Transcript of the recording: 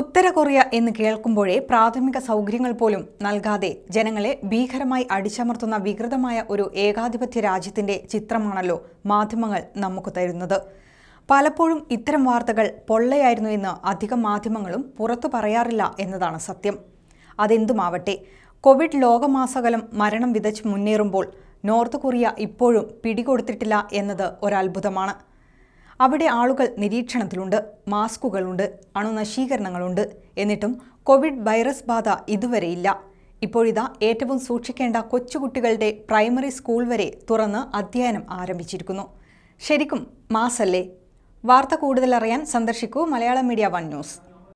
ഉത്തര Korea എന്ന് കേൾക്കുമ്പോഴേ പ്രാഥമിക സൗകര്യങ്ങൾ പോലും നൽകാതെ ജനങ്ങളെ ഭീകരമായി അടിച്ചമർത്തുന്ന വികൃതമായ ഒരു ഏകാധിപത്യ രാജ്യത്തിന്റെ ചിത്രമാണല്ലോ മാധ്യമങ്ങൾ നമുക്ക് തരുന്നത് പലപ്പോഴും ഇത്തരം വാർത്തകൾ പൊള്ളയായിരുന്നു എന്ന് അധികം മാധ്യമങ്ങളും പുറത്തു പറയാറില്ല എന്നതാണ് സത്യം അതെന്തുമാവട്ടെ കോവിഡ് ലോകമാസകലം മരണം വിതച്ച് മുന്നേറുമ്പോൾ നോർത്ത് കൊറിയ ഇപ്പോഴും പിടികൊടുത്തിട്ടില്ല എന്നത് ഒരത്ഭുതമാണ് അവിടെ ആളുകൾ നിരീക്ഷണത്തിലുണ്ട് മാസ്കുകളുണ്ട് അണുനശീകരണങ്ങളുണ്ട് എന്നിട്ടും കോവിഡ് വൈറസ് ബാധ ഇതുവരെയില്ല ഇപ്പോഴിതാ ഏറ്റവും സൂക്ഷിക്കേണ്ട കൊച്ചുകുട്ടികളുടെ പ്രൈമറി സ്കൂൾ വരെ തുറന്ന് അധ്യയനം ആരംഭിച്ചിരിക്കുന്നു ശരിക്കും മാസല്ലേ വാർത്ത കൂടുതലറിയാൻ സന്ദർശിക്കൂ മലയാളം മീഡിയ വൺ ന്യൂസ്